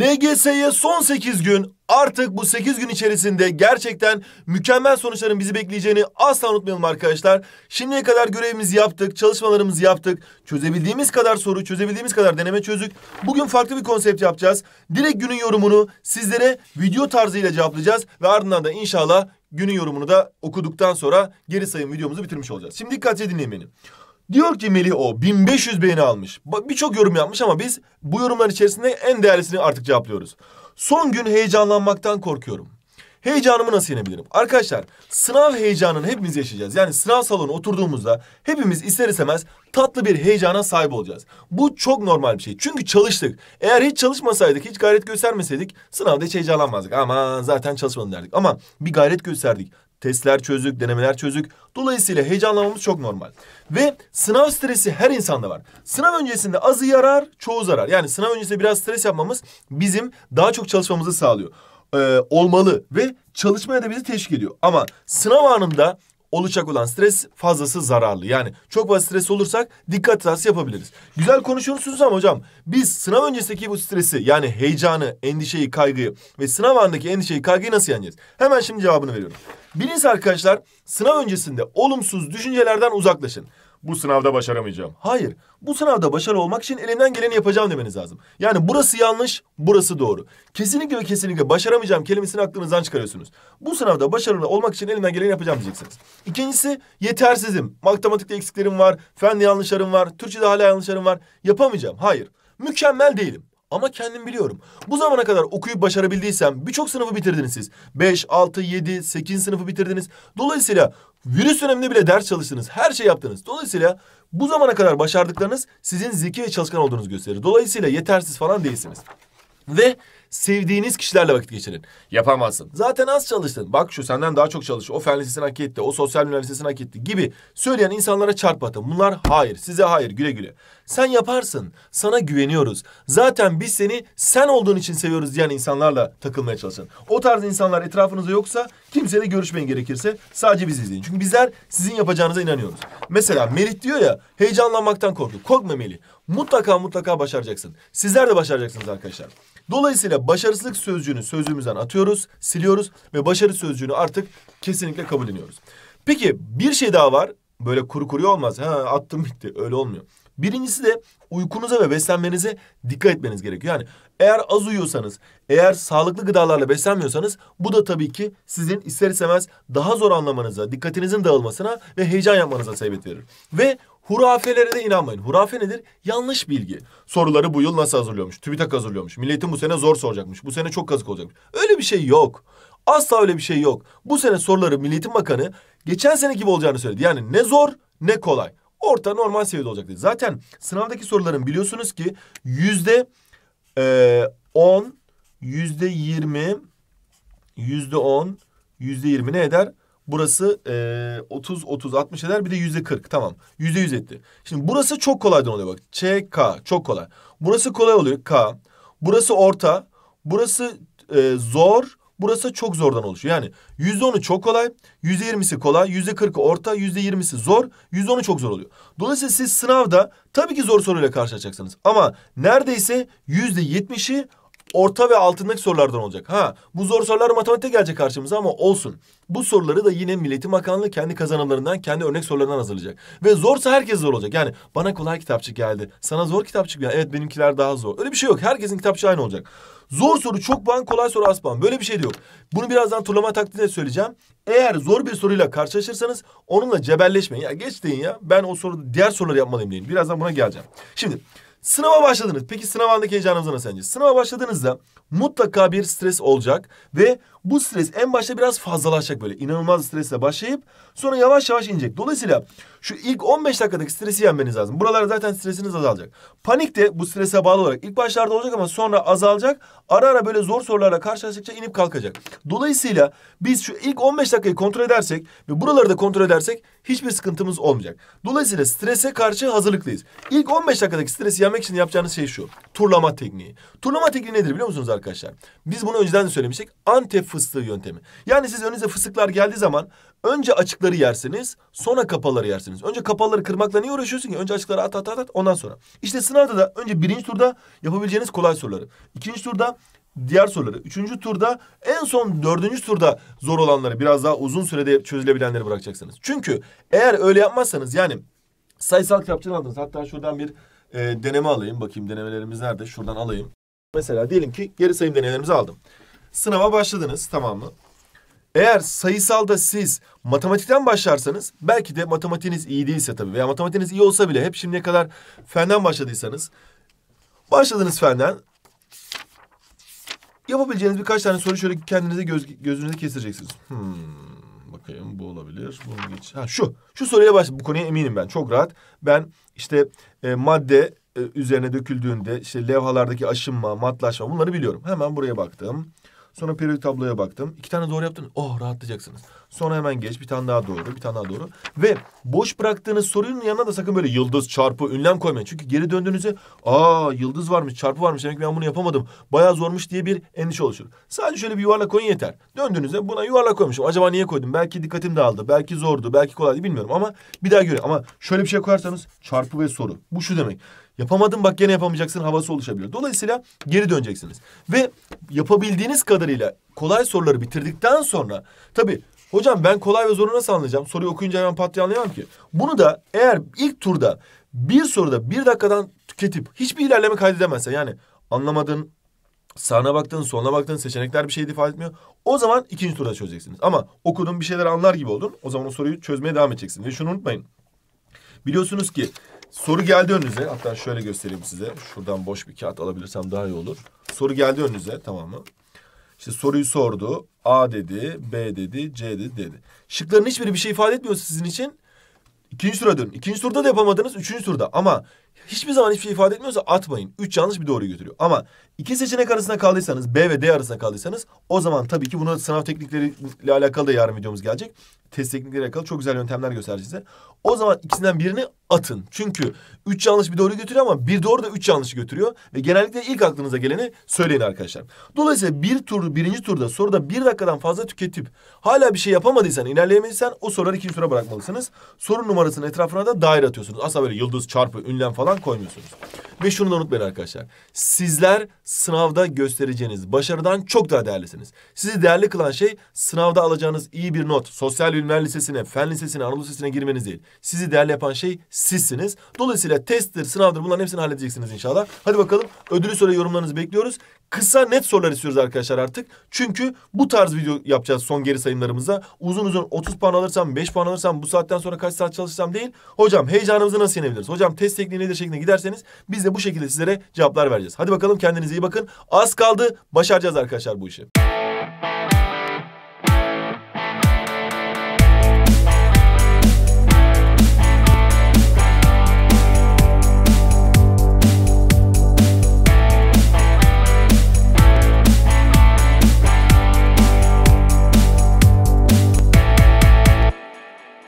LGS'ye son 8 gün artık bu 8 gün içerisinde gerçekten mükemmel sonuçların bizi bekleyeceğini asla unutmayalım arkadaşlar. Şimdiye kadar görevimizi yaptık, çalışmalarımızı yaptık. Çözebildiğimiz kadar soru, çözebildiğimiz kadar deneme çözdük. Bugün farklı bir konsept yapacağız. Direkt günün yorumunu sizlere video tarzıyla cevaplayacağız ve ardından da inşallah günün yorumunu da okuduktan sonra geri sayım videomuzu bitirmiş olacağız. Şimdi dikkatli dinleyin beni. Diyor ki Melih o 1500 beğeni almış. Birçok yorum yapmış ama biz bu yorumlar içerisinde en değerlisini artık cevaplıyoruz. Son gün heyecanlanmaktan korkuyorum. Heyecanımı nasıl yenebilirim? Arkadaşlar sınav heyecanını hepimiz yaşayacağız. Yani sınav salonu oturduğumuzda hepimiz ister istemez tatlı bir heyecana sahip olacağız. Bu çok normal bir şey. Çünkü çalıştık. Eğer hiç çalışmasaydık, hiç gayret göstermeseydik sınavda hiç heyecanlanmazdık. Aman zaten çalışmadım derdik. Ama bir gayret gösterdik. Testler çözük, denemeler çözük, Dolayısıyla heyecanlanmamız çok normal. Ve sınav stresi her insanda var. Sınav öncesinde azı yarar, çoğu zarar. Yani sınav öncesinde biraz stres yapmamız bizim daha çok çalışmamızı sağlıyor. Ee, olmalı ve çalışmaya da bizi teşvik ediyor. Ama sınav anında olacak olan stres fazlası zararlı. Yani çok fazla stres olursak dikkat hatası yapabiliriz. Güzel konuşuyorsunuz ama hocam biz sınav öncesindeki bu stresi yani heyecanı, endişeyi, kaygıyı ve sınav anındaki endişeyi, kaygıyı nasıl yeneceğiz? Hemen şimdi cevabını veriyorum. Biriniz arkadaşlar sınav öncesinde olumsuz düşüncelerden uzaklaşın bu sınavda başaramayacağım. Hayır. Bu sınavda başarılı olmak için elimden geleni yapacağım demeniz lazım. Yani burası yanlış, burası doğru. Kesinlikle ve kesinlikle başaramayacağım kelimesini aklınızdan çıkarıyorsunuz. Bu sınavda başarılı olmak için elimden geleni yapacağım diyeceksiniz. İkincisi yetersizim. Matematikte eksiklerim var, fende yanlışlarım var, Türkçe'de hala yanlışlarım var. Yapamayacağım. Hayır. Mükemmel değilim. Ama kendim biliyorum. Bu zamana kadar okuyup başarabildiysem birçok sınıfı bitirdiniz siz. 5, 6, 7, 8 sınıfı bitirdiniz. Dolayısıyla virüs döneminde bile ders çalıştınız. Her şey yaptınız. Dolayısıyla bu zamana kadar başardıklarınız sizin zeki ve çalışkan olduğunuzu gösterir. Dolayısıyla yetersiz falan değilsiniz. Ve sevdiğiniz kişilerle vakit geçirin. Yapamazsın. Zaten az çalıştın. Bak şu senden daha çok çalış. O fen lisesini hak etti. O sosyal üniversitesini hak etti gibi söyleyen insanlara çarp atın. Bunlar hayır. Size hayır. Güle güle. Sen yaparsın. Sana güveniyoruz. Zaten biz seni sen olduğun için seviyoruz diyen insanlarla takılmaya çalışın. O tarz insanlar etrafınızda yoksa kimseyle görüşmeyin gerekirse. Sadece biz izleyin. Çünkü bizler sizin yapacağınıza inanıyoruz. Mesela Melih diyor ya heyecanlanmaktan korktu. Korkma Melih. Mutlaka mutlaka başaracaksın. Sizler de başaracaksınız arkadaşlar. Dolayısıyla başarısızlık sözcüğünü sözlüğümüzden atıyoruz, siliyoruz ve başarı sözcüğünü artık kesinlikle kabul ediyoruz. Peki bir şey daha var. Böyle kuru kuruya olmaz. Ha attım bitti. Öyle olmuyor. Birincisi de uykunuza ve beslenmenize dikkat etmeniz gerekiyor. Yani eğer az uyuyorsanız, eğer sağlıklı gıdalarla beslenmiyorsanız bu da tabii ki sizin ister istemez daha zor anlamanıza, dikkatinizin dağılmasına ve heyecan yapmanıza sebep verir. Ve Hurafelere de inanmayın. Hurafe nedir? Yanlış bilgi. Soruları bu yıl nasıl hazırlıyormuş? TÜBİTAK hazırlıyormuş. Milletin bu sene zor soracakmış. Bu sene çok kazık olacakmış. Öyle bir şey yok. Asla öyle bir şey yok. Bu sene soruları Milletin Bakanı geçen sene gibi olacağını söyledi. Yani ne zor ne kolay. Orta normal seviyede olacak dedi. Zaten sınavdaki soruların biliyorsunuz ki yüzde e, on, yüzde yirmi, yüzde on, yüzde yirmi ne eder? Burası e, 30, 30, 60 eder. Bir de yüzde 40 tamam. Yüzde 100 etti. Şimdi burası çok kolaydan oluyor bak. Ç, K çok kolay. Burası kolay oluyor K. Burası orta. Burası e, zor. Burası çok zordan oluşuyor. Yani yüzde onu çok kolay. Yüzde yirmisi kolay. Yüzde kırkı orta. Yüzde yirmisi zor. Yüzde onu çok zor oluyor. Dolayısıyla siz sınavda tabii ki zor soruyla karşılaşacaksınız. Ama neredeyse yüzde yetmişi orta ve altındaki sorulardan olacak. Ha bu zor sorular matematikte gelecek karşımıza ama olsun. Bu soruları da yine Milleti Bakanlığı kendi kazanımlarından, kendi örnek sorularından hazırlayacak. Ve zorsa herkes zor olacak. Yani bana kolay kitapçık geldi. Sana zor kitapçık geldi. Evet benimkiler daha zor. Öyle bir şey yok. Herkesin kitapçığı aynı olacak. Zor soru çok puan, kolay soru az puan. Böyle bir şey de yok. Bunu birazdan turlama taktiğine söyleyeceğim. Eğer zor bir soruyla karşılaşırsanız onunla cebelleşmeyin. Ya geç deyin ya. Ben o soru diğer soruları yapmalıyım deyin. Birazdan buna geleceğim. Şimdi Sınava başladınız. Peki sınav heyecanınız nasıl sence? Sınava başladığınızda mutlaka bir stres olacak ve bu stres en başta biraz fazlalaşacak böyle. İnanılmaz stresle başlayıp sonra yavaş yavaş inecek. Dolayısıyla şu ilk 15 dakikadaki stresi yenmeniz lazım. Buralarda zaten stresiniz azalacak. Panik de bu strese bağlı olarak ilk başlarda olacak ama sonra azalacak. Ara ara böyle zor sorularla karşılaştıkça inip kalkacak. Dolayısıyla biz şu ilk 15 dakikayı kontrol edersek ve buraları da kontrol edersek hiçbir sıkıntımız olmayacak. Dolayısıyla strese karşı hazırlıklıyız. İlk 15 dakikadaki stresi yenmek için yapacağınız şey şu. Turlama tekniği. Turlama tekniği nedir biliyor musunuz arkadaşlar? Biz bunu önceden de söylemiştik. Antep fıstığı yöntemi. Yani siz önünüze fıstıklar geldiği zaman önce açıkları yersiniz sonra kapaları yersiniz. Önce kapaları kırmakla niye uğraşıyorsun ki? Önce açıkları at at at at ondan sonra. İşte sınavda da önce birinci turda yapabileceğiniz kolay soruları. ikinci turda diğer soruları. Üçüncü turda en son dördüncü turda zor olanları biraz daha uzun sürede çözülebilenleri bırakacaksınız. Çünkü eğer öyle yapmazsanız yani sayısal kitapçığını aldınız. Hatta şuradan bir e, deneme alayım. Bakayım denemelerimiz nerede? Şuradan alayım. Mesela diyelim ki geri sayım denemelerimizi aldım sınava başladınız tamam mı? Eğer sayısalda siz matematikten başlarsanız belki de matematiğiniz iyi değilse tabii veya matematiğiniz iyi olsa bile hep şimdiye kadar fenden başladıysanız başladınız fenden yapabileceğiniz birkaç tane soru şöyle kendinize göz, gözünüze kestireceksiniz. Hmm, bakayım bu olabilir. Bunu geç. Ha şu. Şu soruya baş bu konuya eminim ben. Çok rahat. Ben işte e, madde e, üzerine döküldüğünde işte levhalardaki aşınma, matlaşma bunları biliyorum. Hemen buraya baktım. Sonra periyodik tabloya baktım. İki tane doğru yaptın. Oh rahatlayacaksınız. Sonra hemen geç. Bir tane daha doğru. Bir tane daha doğru. Ve boş bıraktığınız sorunun yanına da sakın böyle yıldız, çarpı, ünlem koymayın. Çünkü geri döndüğünüzde aa yıldız varmış, çarpı varmış. Demek ben bunu yapamadım. Bayağı zormuş diye bir endişe oluşur. Sadece şöyle bir yuvarlak koyun yeter. Döndüğünüzde buna yuvarlak koymuşum. Acaba niye koydum? Belki dikkatim dağıldı. Belki zordu. Belki kolaydı bilmiyorum ama bir daha görün. Ama şöyle bir şey koyarsanız çarpı ve soru. Bu şu demek. Yapamadın bak gene yapamayacaksın havası oluşabilir. Dolayısıyla geri döneceksiniz. Ve yapabildiğiniz kadarıyla kolay soruları bitirdikten sonra tabii hocam ben kolay ve zoru nasıl anlayacağım? Soruyu okuyunca hemen pat anlayamam ki. Bunu da eğer ilk turda bir soruda bir dakikadan tüketip hiçbir ilerleme kaydedemezsen yani anlamadın, sağına baktın, soluna baktın, seçenekler bir şey ifade etmiyor. O zaman ikinci turda çözeceksiniz. Ama okudun bir şeyler anlar gibi oldun. O zaman o soruyu çözmeye devam edeceksin. Ve şunu unutmayın. Biliyorsunuz ki Soru geldi önünüze. Hatta şöyle göstereyim size. Şuradan boş bir kağıt alabilirsem daha iyi olur. Soru geldi önünüze tamam mı? İşte soruyu sordu. A dedi, B dedi, C dedi, dedi. Şıkların hiçbiri bir şey ifade etmiyor sizin için. İkinci tura dön. İkinci turda da yapamadınız. Üçüncü turda. Ama hiçbir zaman hiçbir şey ifade etmiyorsa atmayın. Üç yanlış bir doğru götürüyor. Ama iki seçenek arasında kaldıysanız B ve D arasında kaldıysanız o zaman tabii ki bunu sınav teknikleriyle alakalı da yarın videomuz gelecek. Test teknikleriyle alakalı çok güzel yöntemler göstereceğiz size. O zaman ikisinden birini atın. Çünkü üç yanlış bir doğru götürüyor ama bir doğru da üç yanlış götürüyor. Ve genellikle ilk aklınıza geleni söyleyin arkadaşlar. Dolayısıyla bir tur, birinci turda soruda bir dakikadan fazla tüketip hala bir şey yapamadıysan, ilerleyemediysen o soruları ikinci tura bırakmalısınız. Sorun numarasının etrafına da daire atıyorsunuz. Asla böyle yıldız, çarpı, ünlem falan puan koymuyorsunuz. Ve şunu da unutmayın arkadaşlar. Sizler sınavda göstereceğiniz başarıdan çok daha değerlisiniz. Sizi değerli kılan şey sınavda alacağınız iyi bir not. Sosyal bilimler lisesine, fen lisesine, Anadolu lisesine girmeniz değil. Sizi değerli yapan şey sizsiniz. Dolayısıyla testtir, sınavdır bunların hepsini halledeceksiniz inşallah. Hadi bakalım ödülü soru yorumlarınızı bekliyoruz. Kısa net sorular istiyoruz arkadaşlar artık. Çünkü bu tarz video yapacağız son geri sayımlarımıza. Uzun uzun 30 puan alırsam, 5 puan alırsam, bu saatten sonra kaç saat çalışsam değil. Hocam heyecanımızı nasıl yenebiliriz? Hocam test tekniği nedir şeklinde giderseniz biz de bu şekilde sizlere cevaplar vereceğiz. Hadi bakalım kendinize iyi bakın. Az kaldı. Başaracağız arkadaşlar bu işi.